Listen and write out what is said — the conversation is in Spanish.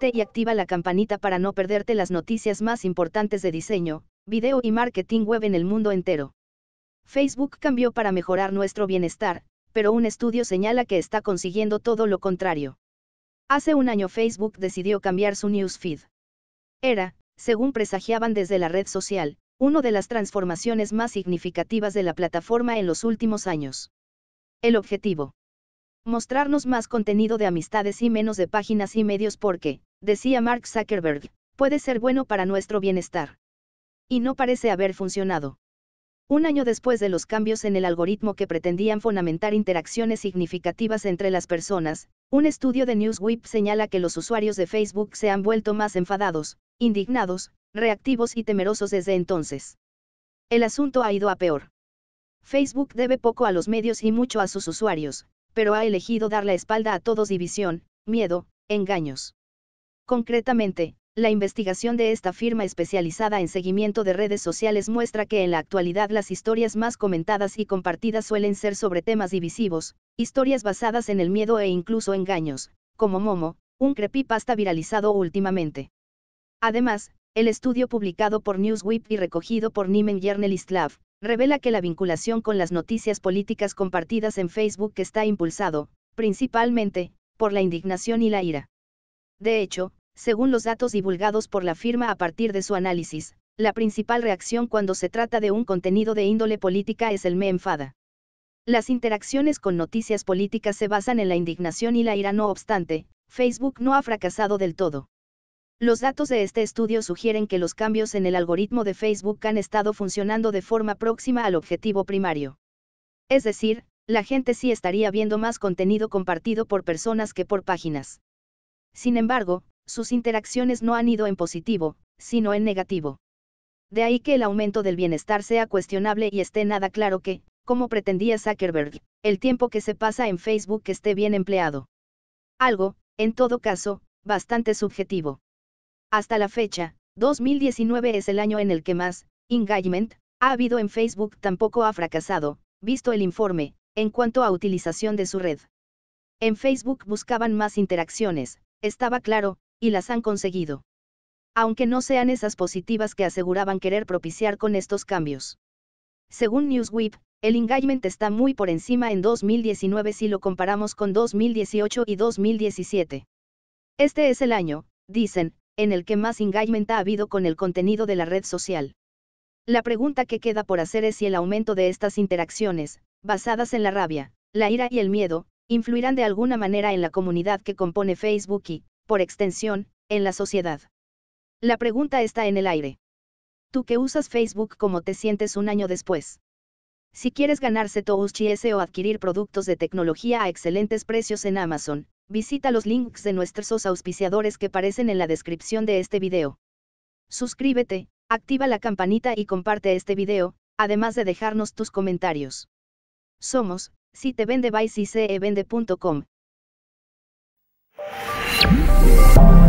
y activa la campanita para no perderte las noticias más importantes de diseño, video y marketing web en el mundo entero. Facebook cambió para mejorar nuestro bienestar, pero un estudio señala que está consiguiendo todo lo contrario. Hace un año Facebook decidió cambiar su newsfeed. Era, según presagiaban desde la red social, una de las transformaciones más significativas de la plataforma en los últimos años. El objetivo mostrarnos más contenido de amistades y menos de páginas y medios porque, decía Mark Zuckerberg, puede ser bueno para nuestro bienestar. Y no parece haber funcionado. Un año después de los cambios en el algoritmo que pretendían fundamentar interacciones significativas entre las personas, un estudio de Newsweek señala que los usuarios de Facebook se han vuelto más enfadados, indignados, reactivos y temerosos desde entonces. El asunto ha ido a peor. Facebook debe poco a los medios y mucho a sus usuarios, pero ha elegido dar la espalda a todos división, miedo, engaños. Concretamente, la investigación de esta firma especializada en seguimiento de redes sociales muestra que en la actualidad las historias más comentadas y compartidas suelen ser sobre temas divisivos, historias basadas en el miedo e incluso engaños, como Momo, un creepypasta viralizado últimamente. Además, el estudio publicado por Newsweek y recogido por Nimen Journalist revela que la vinculación con las noticias políticas compartidas en Facebook está impulsado, principalmente, por la indignación y la ira. De hecho, según los datos divulgados por la firma a partir de su análisis, la principal reacción cuando se trata de un contenido de índole política es el me enfada. Las interacciones con noticias políticas se basan en la indignación y la ira, no obstante, Facebook no ha fracasado del todo. Los datos de este estudio sugieren que los cambios en el algoritmo de Facebook han estado funcionando de forma próxima al objetivo primario. Es decir, la gente sí estaría viendo más contenido compartido por personas que por páginas. Sin embargo, sus interacciones no han ido en positivo, sino en negativo. De ahí que el aumento del bienestar sea cuestionable y esté nada claro que, como pretendía Zuckerberg, el tiempo que se pasa en Facebook esté bien empleado. Algo, en todo caso, bastante subjetivo. Hasta la fecha, 2019 es el año en el que más engagement ha habido en Facebook tampoco ha fracasado, visto el informe, en cuanto a utilización de su red. En Facebook buscaban más interacciones, estaba claro, y las han conseguido. Aunque no sean esas positivas que aseguraban querer propiciar con estos cambios. Según Newsweek, el engagement está muy por encima en 2019 si lo comparamos con 2018 y 2017. Este es el año, dicen, en el que más engagement ha habido con el contenido de la red social. La pregunta que queda por hacer es si el aumento de estas interacciones, basadas en la rabia, la ira y el miedo, influirán de alguna manera en la comunidad que compone Facebook y, por extensión, en la sociedad. La pregunta está en el aire. Tú que usas Facebook, ¿cómo te sientes un año después? Si quieres ganarse Touch o adquirir productos de tecnología a excelentes precios en Amazon, visita los links de nuestros auspiciadores que aparecen en la descripción de este video. Suscríbete, activa la campanita y comparte este video, además de dejarnos tus comentarios. Somos, si te vende by e Thank